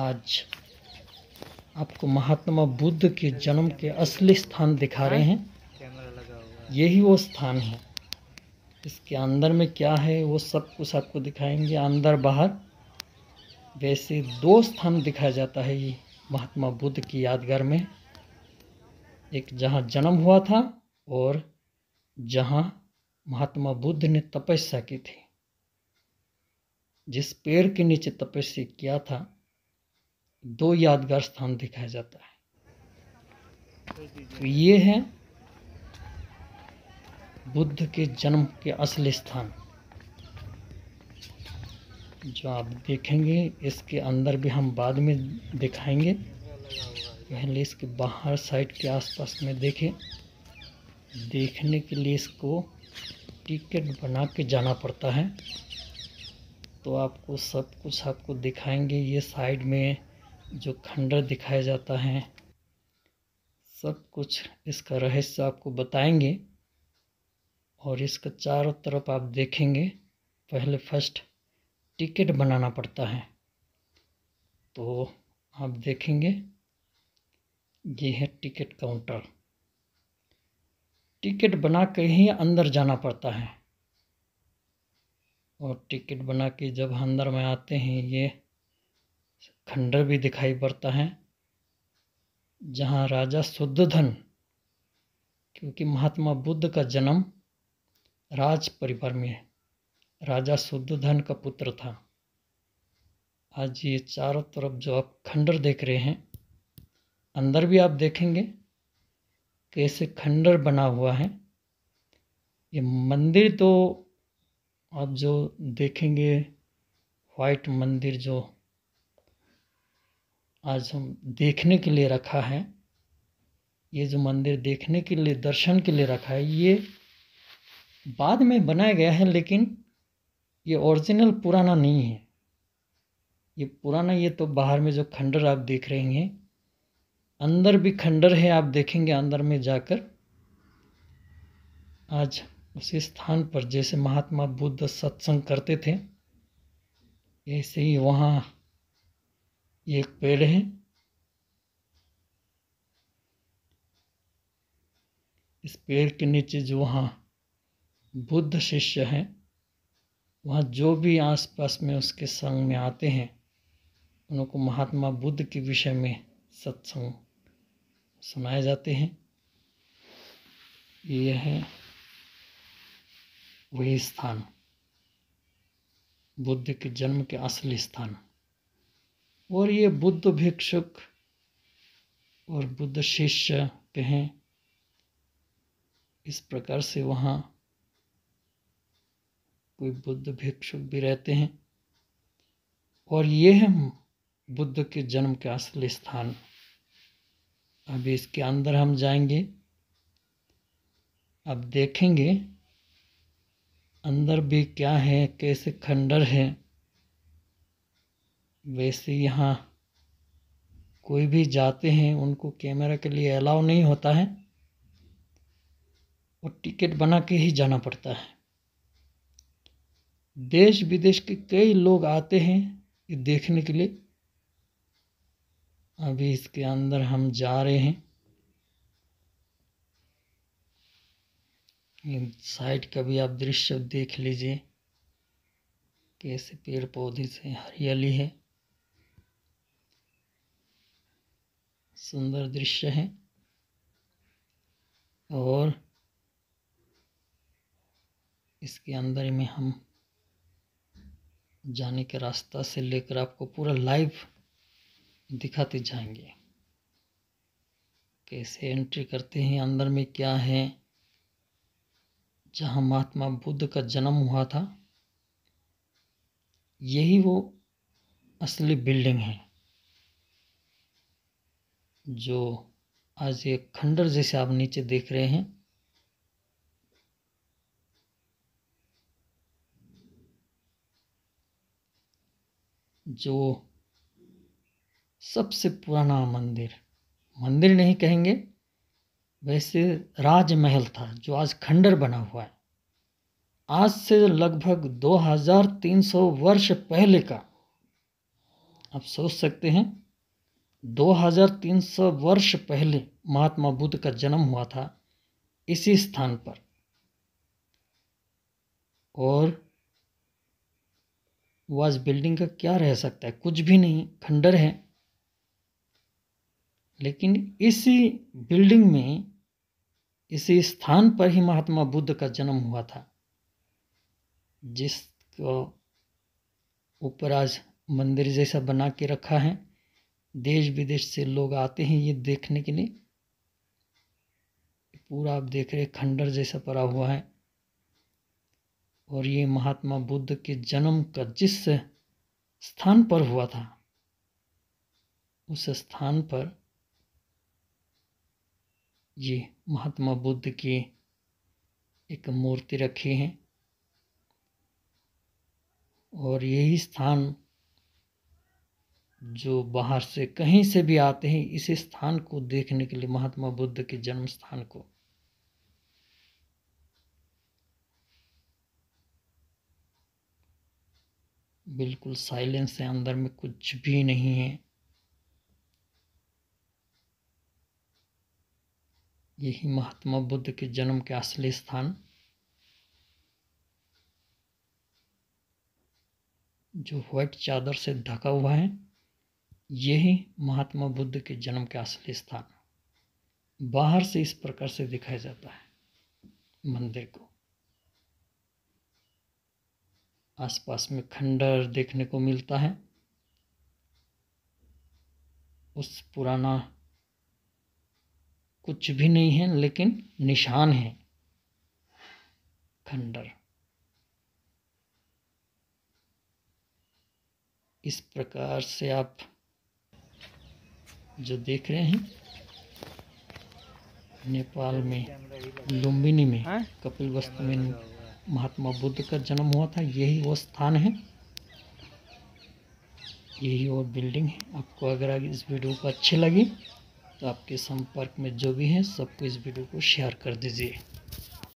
आज आपको महात्मा बुद्ध के जन्म के असली स्थान दिखा रहे हैं यही वो स्थान है इसके अंदर में क्या है वो सब कुछ आपको दिखाएंगे अंदर बाहर वैसे दो स्थान दिखाया जाता है ये महात्मा बुद्ध की यादगार में एक जहाँ जन्म हुआ था और जहाँ महात्मा बुद्ध ने तपस्या की थी जिस पेड़ के नीचे तपस्या किया था दो यादगार स्थान दिखाया जाता है तो ये है बुद्ध के जन्म के असली स्थान जो आप देखेंगे इसके अंदर भी हम बाद में दिखाएंगे पहले इसके बाहर साइड के आसपास में देखें देखने के लिए इसको टिकट बना के जाना पड़ता है तो आपको सब कुछ आपको दिखाएंगे ये साइड में जो खंडर दिखाया जाता है सब कुछ इसका रहस्य आपको बताएंगे और इसका चारों तरफ आप देखेंगे पहले फर्स्ट टिकट बनाना पड़ता है तो आप देखेंगे ये है टिकट काउंटर टिकट बना के ही अंदर जाना पड़ता है और टिकट बना के जब अंदर में आते हैं ये खंडर भी दिखाई पड़ता है जहाँ राजा शुद्धधन क्योंकि महात्मा बुद्ध का जन्म राज परिवार में राजा शुद्धधन का पुत्र था आज ये चारों तरफ जो आप खंडर देख रहे हैं अंदर भी आप देखेंगे कैसे खंडर बना हुआ है ये मंदिर तो आप जो देखेंगे वाइट मंदिर जो आज हम देखने के लिए रखा है ये जो मंदिर देखने के लिए दर्शन के लिए रखा है ये बाद में बनाया गया है लेकिन ये ओरिजिनल पुराना नहीं है ये पुराना ये तो बाहर में जो खंडर आप देख रहे हैं अंदर भी खंडर है आप देखेंगे अंदर में जाकर आज उसी स्थान पर जैसे महात्मा बुद्ध सत्संग करते थे ऐसे ही वहाँ ये एक पेड़ है इस पेड़ के नीचे जो वहाँ बुद्ध शिष्य हैं वहाँ जो भी आसपास में उसके संग में आते हैं उनको महात्मा बुद्ध के विषय में सत्संग सुनाए जाते हैं ये है वही स्थान बुद्ध के जन्म के असली स्थान और ये बुद्ध भिक्षुक और बुद्ध शिष्य कहें इस प्रकार से वहाँ कोई बुद्ध भिक्षुक भी रहते हैं और ये है बुद्ध के जन्म के असली स्थान अभी इसके अंदर हम जाएंगे अब देखेंगे अंदर भी क्या है कैसे खंडर है वैसे यहाँ कोई भी जाते हैं उनको कैमरा के लिए अलाउ नहीं होता है और टिकट बना के ही जाना पड़ता है देश विदेश के कई लोग आते हैं ये देखने के लिए अभी इसके अंदर हम जा रहे हैं साइड का भी आप दृश्य देख लीजिए कैसे पेड़ पौधे से हरियाली है सुंदर दृश्य है और इसके अंदर में हम जाने के रास्ता से लेकर आपको पूरा लाइव दिखाते जाएंगे कैसे एंट्री करते हैं अंदर में क्या है जहाँ महात्मा बुद्ध का जन्म हुआ था यही वो असली बिल्डिंग है जो आज ये खंडर जैसे आप नीचे देख रहे हैं जो सबसे पुराना मंदिर मंदिर नहीं कहेंगे वैसे राजमहल था जो आज खंडर बना हुआ है आज से लगभग 2300 वर्ष पहले का आप सोच सकते हैं 2300 वर्ष पहले महात्मा बुद्ध का जन्म हुआ था इसी स्थान पर और वाज बिल्डिंग का क्या रह सकता है कुछ भी नहीं खंडर है लेकिन इसी बिल्डिंग में इसी स्थान पर ही महात्मा बुद्ध का जन्म हुआ था जिसको ऊपर आज मंदिर जैसा बना के रखा है देश विदेश से लोग आते हैं ये देखने के लिए पूरा आप देख रहे खंडर जैसा पड़ा हुआ है और ये महात्मा बुद्ध के जन्म का जिस स्थान पर हुआ था उस स्थान पर ये महात्मा बुद्ध की एक मूर्ति रखी है और यही स्थान जो बाहर से कहीं से भी आते हैं इस स्थान को देखने के लिए महात्मा बुद्ध के जन्म स्थान को बिल्कुल साइलेंस है अंदर में कुछ भी नहीं है यही महात्मा बुद्ध के जन्म के असली स्थान जो व्हाइट चादर से ढका हुआ है यही महात्मा बुद्ध के जन्म के असली स्थान बाहर से इस प्रकार से दिखाया जाता है मंदिर को आसपास में खंडर देखने को मिलता है उस पुराना कुछ भी नहीं है लेकिन निशान है खंडर इस प्रकार से आप जो देख रहे हैं नेपाल में लुम्बिनी में हाँ? कपिल वस्तु में महात्मा बुद्ध का जन्म हुआ था यही वो स्थान है यही वो बिल्डिंग है आपको अगर इस वीडियो को अच्छी लगी तो आपके संपर्क में जो भी है सबको इस वीडियो को शेयर कर दीजिए